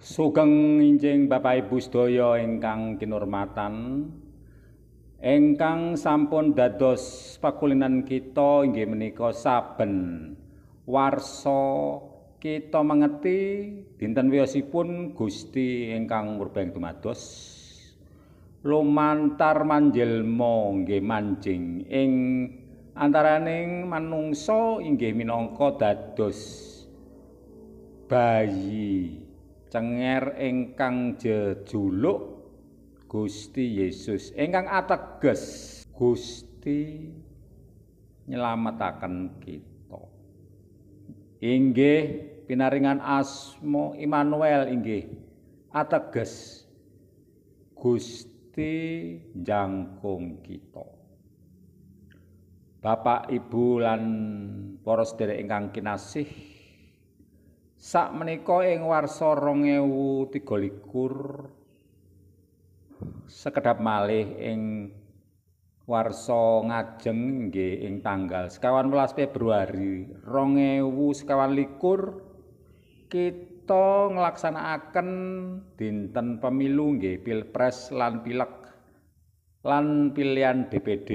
Sugeng injing Bapak Ibu sedaya ingkang kinurmatan. Ingkang sampun dados pakulinan kita inggih menika saben warsa kita mengeti dinten wiyosipun Gusti ingkang murbeng dumados. Lumantar manjelma nggih manjing ing antaraning manungsa inggih minangka dados bayi Cenger engkang jejuluk Gusti Yesus engkang ateges Gusti nyelamatakan kita. Inggih pinaringan asmo Immanuel inggih ateges Gusti jangkung kita. Bapak, Ibu lan poros dari engkang kinasih sak menika ing warsa 2023 sekedap malih ing warsa ngajeng nggih ing tanggal sekawan welas Februari 2021 kita nglaksanakaken dinten pemilu nggih Pilpres lan Pilek lan pilihan DPD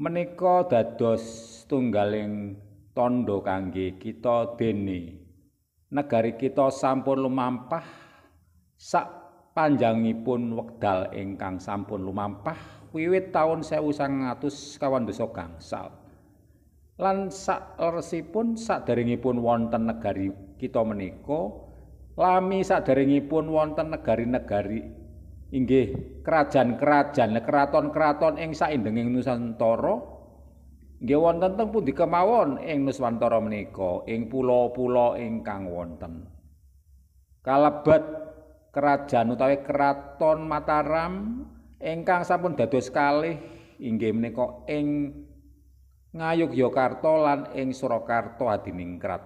menika dados tunggaling tondo kangge kita dene negari kita sampun lumampah sak panjangipun wekdal ingkang sampun lumampah wiwit taun 1900 kawan desa gangsal lan sak leresipun saderengipun wonten negari kita meniko. lami saderengipun wonten negari-negari inggih kerajaan-kerajaan keraton-keraton ing saindenging Nusantara nggih wonten teng pundi kemawon ing Nuswantara menika ing pulau-pulau ingkang wonten. Kalabat kerajaan utawi keraton Mataram ingkang sampun dados kalih inggih menika ing Yogyakarta lan ing Surakarta adiningkrat.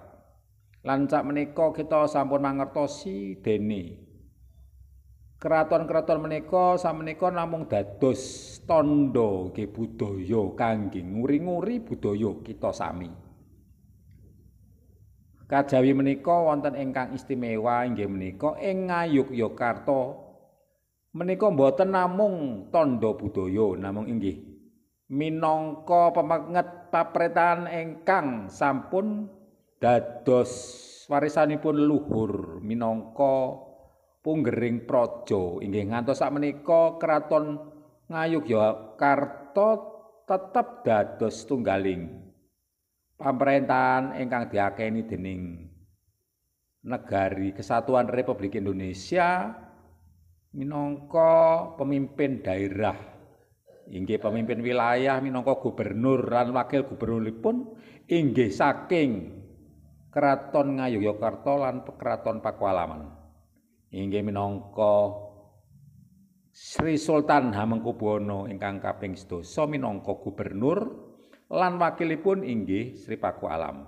Lan sak menika kita sampun mangertosi dene Keraton-keraton menika samenika namung dados tandha nggih budaya kangge nguri-nguri budaya kita sami. Kajawi menika wonten ingkang istimewa inggih menika ing Ngayogyakarta menika boten namung tandha budaya namung inggih minangka pemenget papretan ingkang sampun dados warisanipun luhur minangka Punggering Projo inggih ngantos sakmenika Kraton Ngayogyakarta tetep dados tunggaling pemerintahan ingkang diakeni dening negari Kesatuan Republik Indonesia minangka pemimpin daerah inggih pemimpin wilayah minangka gubernur lan wakil gubernur pun inggih saking Keraton Ngayogyakarta lan Keraton Pakualaman inggih minangka Sri Sultan Hamengkubuwono ingkang kaping sedasa minangka gubernur lan wakilipun inggih Sri Paku Alam.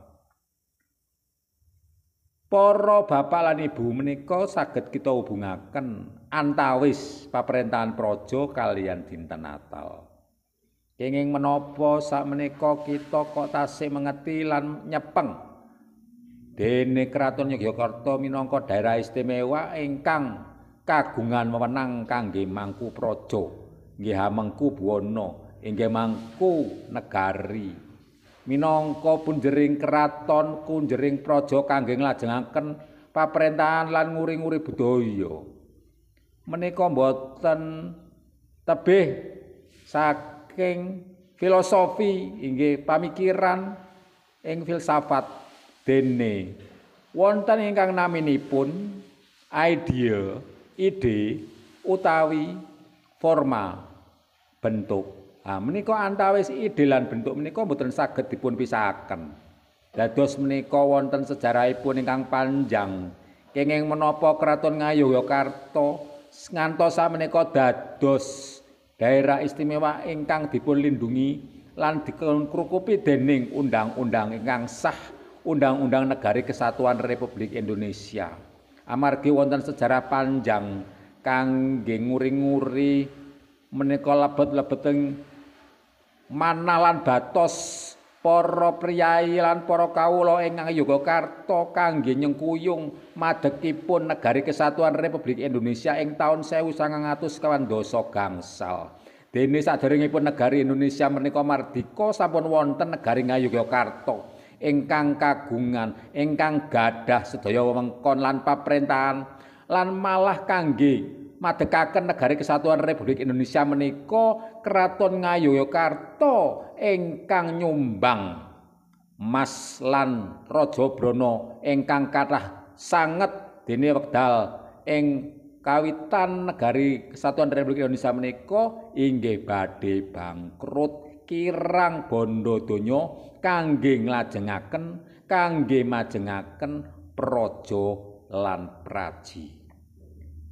Para bapak lan ibu menika saged kita hubungaken antawis paprentahan praja kalian dinten Natal. Kenging menapa sakmenika kita kok tasih mengeti lan nyepeng Dene Kraton Yogyakarta minangka daerah istimewa ingkang kagungan wewenang kangge mangku praja, nggih hamengku buwana, inggih mangku negari. Minangka punjering kraton kunjering praja kangge nglajengaken paperintahan lan nguri-nguri budaya. Menika boten tebih saking filosofi inggih pamikiran ing filsafat dene wonten ingkang naminipun idea, ide utawi forma bentuk. meniko nah, menika antawis ide lan bentuk menika mboten saged dipun pisahaken. Dados menika wonten sejarahipun ingkang panjang. Kenging menapa Kraton Ngayogyakarta ngantos meniko dados daerah istimewa ingkang dipun lindungi lan krukupi dening undang-undang ingkang sah Undang-Undang Negari Kesatuan Republik Indonesia. Amargi wonten sejarah panjang kangge nguri-nguri menika lebet-lebeting manalan batos para priyayi lan para kawula ing Yogyakarta kangge nyengkuyung madhekipun Negari Kesatuan Republik Indonesia ing taun 1912 gangsal. Dene saderengipun negari Indonesia menika mardika sampun wonten negari Ngayogyakarta. Yogyakarta. ingkang kagungan ingkang gadah sedaya wewengkon lan paprentahan lan malah kangge madekaken negari kesatuan Republik Indonesia menika Keraton Ngayogyakarta ingkang nyumbang Mas lan Raja Brana ingkang kathah sanget dene wekdal ing kawitan negari kesatuan Republik Indonesia menika inggih badhe bangkrut kirang bondo donya kangge nglajengaken kangge majengaken praja lan praji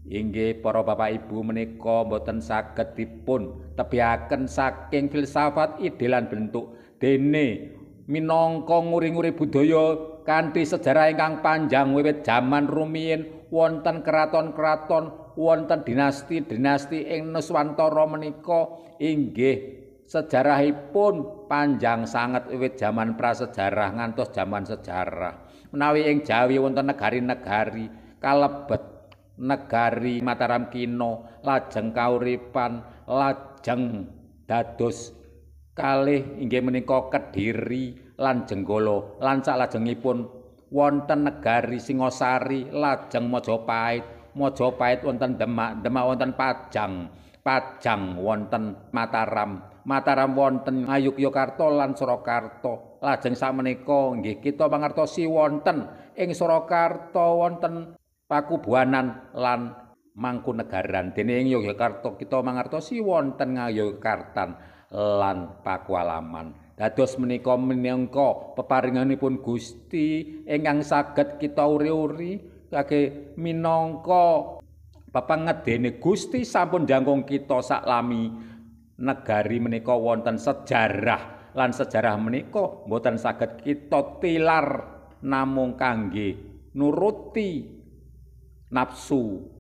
inggih para bapak ibu menika boten saged dipun tebyaken saking filsafat ide bentuk dene minangka nguri-nguri budaya kanthi sejarah ingkang panjang wiwit jaman rumiyin wonten keraton-keraton wonten dinasti-dinasti ing Nuswantara menika inggih sejarahipun panjang sangat wiwit jaman prasejarah ngantos jaman sejarah menawi ing Jawi wonten negari-negari kalebet negari Mataram Kino lajeng kauripan lajeng dados kalih inggih menika Kediri lan Jenggolo lan sak lajengipun wonten negari Singosari lajeng Majapahit Majapahit wonten Demak Demak wonten Pajang Pajang wonten Mataram, Mataram wonten Ngayogyakarta lan Surakarta. Lajeng sakmenika nggih kita mangertosi wonten ing Surakarta wonten Pakubuanan lan Mangkunegaran. Dene ing Yogyakarta kita mangertosi wonten Ngayogyakartan lan Pakualaman. Dados menika minangka peparinganipun Gusti ingkang saged kita uri-uri kage minangka ngedeni Gusti sampun jangkung kita saklami negari menika wonten sejarah lan sejarah menika buatan saged kita tilar namung kangge nuruti nafsu